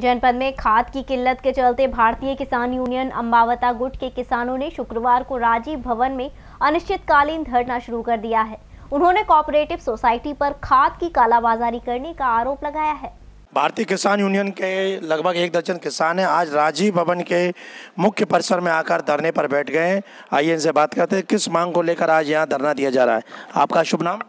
जनपद में खाद की किल्लत के चलते भारतीय किसान यूनियन अम्बावता गुट के किसानों ने शुक्रवार को राजीव भवन में अनिश्चितकालीन धरना शुरू कर दिया है उन्होंने कोऑपरेटिव सोसाइटी पर खाद की कालाबाजारी करने का आरोप लगाया है भारतीय किसान यूनियन के लगभग एक दर्जन किसान हैं आज राजीव भवन के मुख्य परिसर में आकर धरने पर बैठ गए आइए इनसे बात करते हैं किस मांग को लेकर आज यहाँ धरना दिया जा रहा है आपका शुभ नाम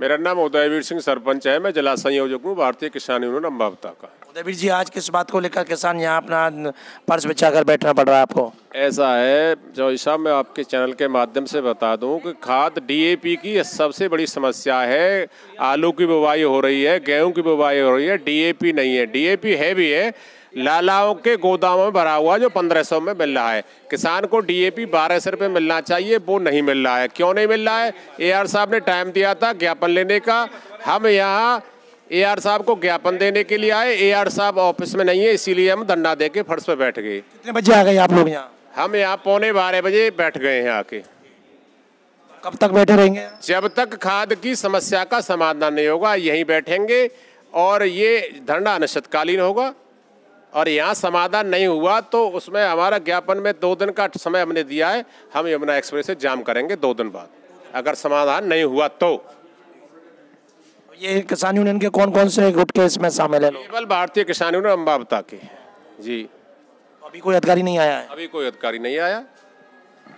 मेरा नाम उदयवीर सिंह सरपंच है मैं जिला संयोजक हूँ भारतीय किसान यूनियन अम्बावता का उदयवीर जी आज किस बात को लेकर किसान यहाँ अपना पर्स बिछा कर बैठना पड़ रहा है आपको ऐसा है जो साहब मैं आपके चैनल के माध्यम से बता दूं कि खाद डीएपी की सबसे बड़ी समस्या है आलू की बुवाई हो रही है गेहूं की बुवाई हो रही है डी नहीं है डीएपी है भी है लालाओं के गोदामों में भरा हुआ जो पंद्रह सौ में मिल रहा है किसान को डीएपी बारह सौ रुपये मिलना चाहिए वो नहीं मिल रहा है क्यों नहीं मिल रहा है एआर साहब ने टाइम दिया था ज्ञापन लेने का हम यहाँ एआर साहब को ज्ञापन देने के लिए आए एआर साहब ऑफिस में नहीं है इसीलिए हम धंडा दे के फर्श पर बैठ गए कितने बजे आ गए आप लोग यहाँ हम यहाँ पौने बारह बजे बैठ गए हैं आके कब तक बैठे रहेंगे जब तक खाद की समस्या का समाधान नहीं होगा यहीं बैठेंगे और ये धरना अनिश्चितकालीन होगा और यहाँ समाधान नहीं हुआ तो उसमें हमारा ज्ञापन में दो दिन का समय हमने दिया है हम यमुना एक्सप्रेस से जाम करेंगे दो दिन बाद अगर समाधान नहीं हुआ तो, तो ये किसान यूनियन के कौन कौन से गुट के इसमें शामिल है केवल भारतीय किसान यूनियन अम्बावता के जी अभी कोई अधिकारी नहीं आया है अभी कोई अधिकारी नहीं आया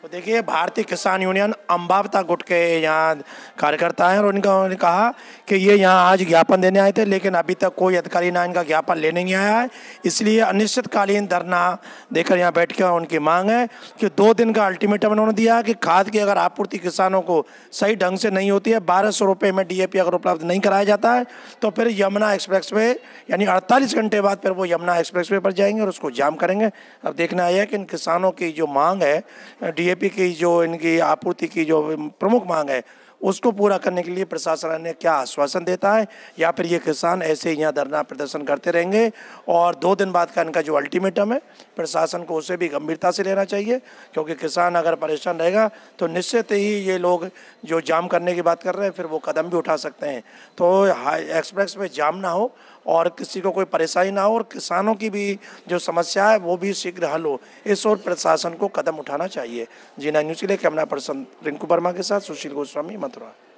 तो देखिए भारतीय किसान यूनियन अम्बावता गुट के यहाँ कार्यकर्ता हैं और उनका उन्होंने कहा कि ये यहाँ आज ज्ञापन देने आए थे लेकिन अभी तक कोई अधिकारी ना इनका ज्ञापन लेने नहीं आया है इसलिए अनिश्चितकालीन धरना देकर यहाँ बैठ के उनकी मांग है कि दो दिन का अल्टीमेटम उन्होंने दिया कि खाद की अगर आपूर्ति किसानों को सही ढंग से नहीं होती है बारह सौ रुपये में डी अगर उपलब्ध नहीं कराया जाता है तो फिर यमुना एक्सप्रेस वे यानी अड़तालीस घंटे बाद फिर वो यमुना एक्सप्रेस वे पर जाएंगे और उसको जाम करेंगे अब देखना यह है कि इन किसानों की जो मांग है डी डीएपी की जो इनकी आपूर्ति की जो प्रमुख मांग है उसको पूरा करने के लिए प्रशासन ने क्या आश्वासन देता है या फिर ये किसान ऐसे यहाँ धरना प्रदर्शन करते रहेंगे और दो दिन बाद का इनका जो अल्टीमेटम है प्रशासन को उसे भी गंभीरता से लेना चाहिए क्योंकि किसान अगर परेशान रहेगा तो निश्चित ही ये लोग जो जाम करने की बात कर रहे हैं फिर वो कदम भी उठा सकते हैं तो हाई एक्सप्रेस में जाम ना हो और किसी को कोई परेशानी ना हो और किसानों की भी जो समस्या है वो भी शीघ्र हल हो इस ओर प्रशासन को कदम उठाना चाहिए जी न्यूज़ के लिए कैमरा पर्सन रिंकू वर्मा के साथ सुशील गोस्वामी मथुरा